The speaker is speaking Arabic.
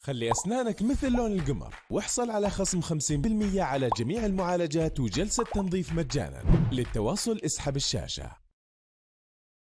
خلي أسنانك مثل لون القمر واحصل على خصم 50% على جميع المعالجات وجلسة تنظيف مجانا للتواصل اسحب الشاشة